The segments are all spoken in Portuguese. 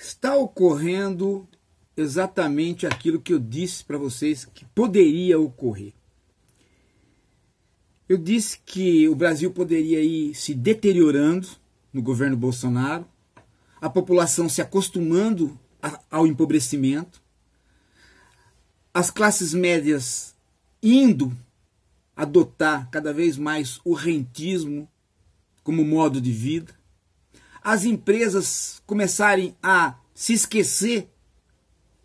está ocorrendo exatamente aquilo que eu disse para vocês que poderia ocorrer. Eu disse que o Brasil poderia ir se deteriorando no governo Bolsonaro, a população se acostumando ao empobrecimento, as classes médias indo adotar cada vez mais o rentismo como modo de vida, as empresas começarem a se esquecer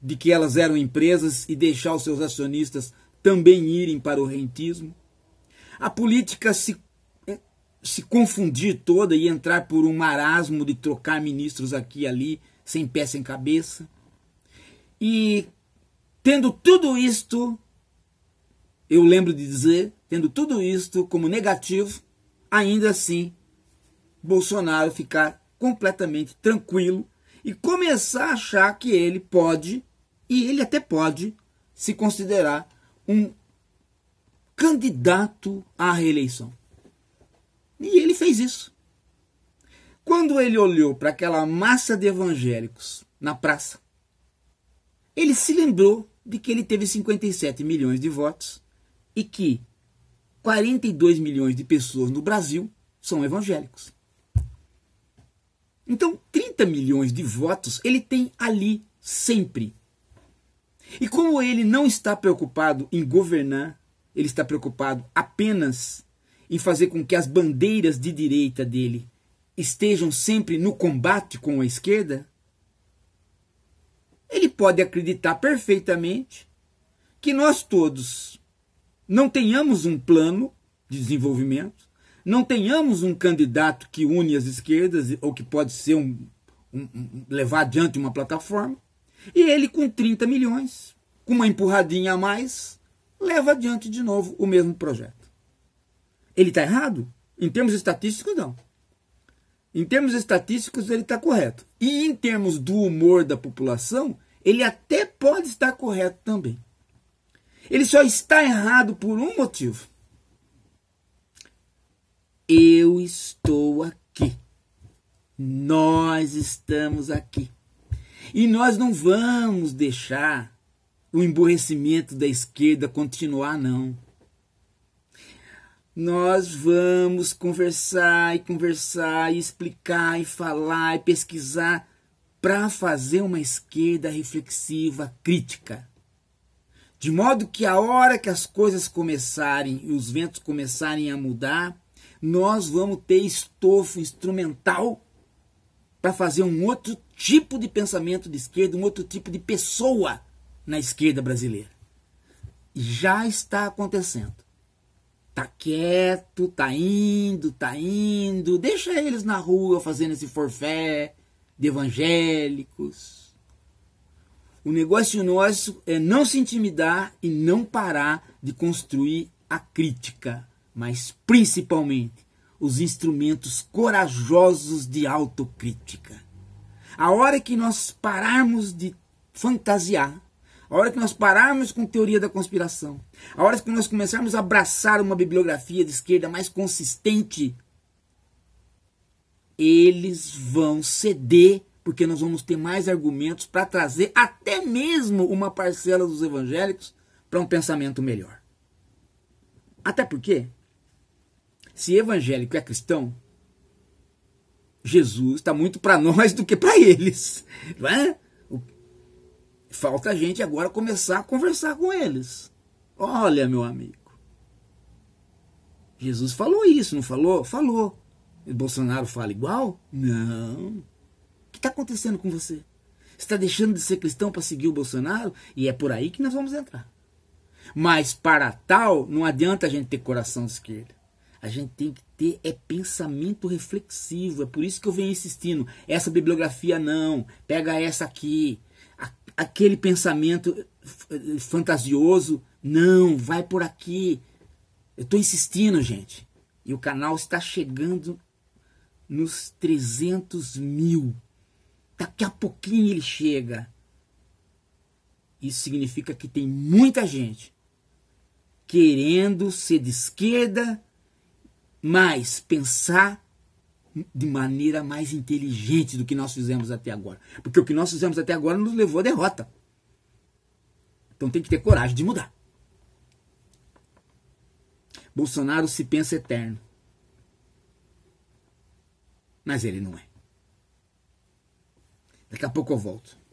de que elas eram empresas e deixar os seus acionistas também irem para o rentismo, a política se, se confundir toda e entrar por um marasmo de trocar ministros aqui e ali, sem pé sem cabeça. E tendo tudo isto, eu lembro de dizer, tendo tudo isto como negativo, ainda assim Bolsonaro ficar completamente tranquilo e começar a achar que ele pode, e ele até pode, se considerar um candidato à reeleição. E ele fez isso. Quando ele olhou para aquela massa de evangélicos na praça, ele se lembrou de que ele teve 57 milhões de votos e que 42 milhões de pessoas no Brasil são evangélicos. Então, 30 milhões de votos ele tem ali sempre. E como ele não está preocupado em governar, ele está preocupado apenas em fazer com que as bandeiras de direita dele estejam sempre no combate com a esquerda, ele pode acreditar perfeitamente que nós todos não tenhamos um plano de desenvolvimento não tenhamos um candidato que une as esquerdas ou que pode ser um, um, um levar adiante uma plataforma, e ele com 30 milhões, com uma empurradinha a mais, leva adiante de novo o mesmo projeto. Ele está errado? Em termos estatísticos, não. Em termos estatísticos, ele está correto. E em termos do humor da população, ele até pode estar correto também. Ele só está errado por um motivo. Eu estou aqui. Nós estamos aqui. E nós não vamos deixar o emborrecimento da esquerda continuar, não. Nós vamos conversar e conversar, e explicar e falar e pesquisar para fazer uma esquerda reflexiva, crítica. De modo que a hora que as coisas começarem e os ventos começarem a mudar, nós vamos ter estofo instrumental para fazer um outro tipo de pensamento de esquerda, um outro tipo de pessoa na esquerda brasileira. Já está acontecendo. Tá quieto, tá indo, tá indo. Deixa eles na rua fazendo esse forfé de evangélicos. O negócio nosso é não se intimidar e não parar de construir a crítica mas principalmente os instrumentos corajosos de autocrítica. A hora que nós pararmos de fantasiar, a hora que nós pararmos com teoria da conspiração, a hora que nós começarmos a abraçar uma bibliografia de esquerda mais consistente, eles vão ceder, porque nós vamos ter mais argumentos para trazer até mesmo uma parcela dos evangélicos para um pensamento melhor. Até porque se evangélico é cristão, Jesus está muito para nós do que para eles. Não é? Falta a gente agora começar a conversar com eles. Olha, meu amigo. Jesus falou isso, não falou? Falou. E Bolsonaro fala igual? Não. O que está acontecendo com você? está deixando de ser cristão para seguir o Bolsonaro? E é por aí que nós vamos entrar. Mas para tal, não adianta a gente ter coração de esquerda. A gente tem que ter é pensamento reflexivo. É por isso que eu venho insistindo. Essa bibliografia não. Pega essa aqui. A, aquele pensamento eh, fantasioso. Não, vai por aqui. Eu estou insistindo, gente. E o canal está chegando nos 300 mil. Daqui a pouquinho ele chega. Isso significa que tem muita gente querendo ser de esquerda, mas pensar de maneira mais inteligente do que nós fizemos até agora. Porque o que nós fizemos até agora nos levou à derrota. Então tem que ter coragem de mudar. Bolsonaro se pensa eterno. Mas ele não é. Daqui a pouco eu volto.